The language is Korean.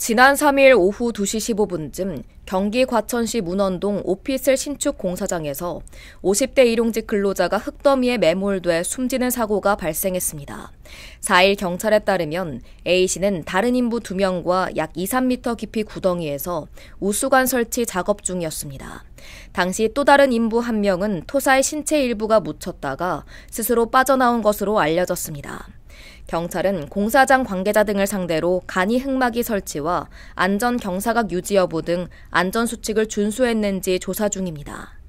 지난 3일 오후 2시 15분쯤 경기 과천시 문원동 오피스 신축 공사장에서 50대 일용직 근로자가 흙더미에 매몰돼 숨지는 사고가 발생했습니다. 4일 경찰에 따르면 A씨는 다른 인부 2명과 약 2, 3미 깊이 구덩이에서 우수관 설치 작업 중이었습니다. 당시 또 다른 인부 1명은 토사의 신체 일부가 묻혔다가 스스로 빠져나온 것으로 알려졌습니다. 경찰은 공사장 관계자 등을 상대로 간이 흑막이 설치와 안전 경사각 유지 여부 등 안전 수칙을 준수했는지 조사 중입니다.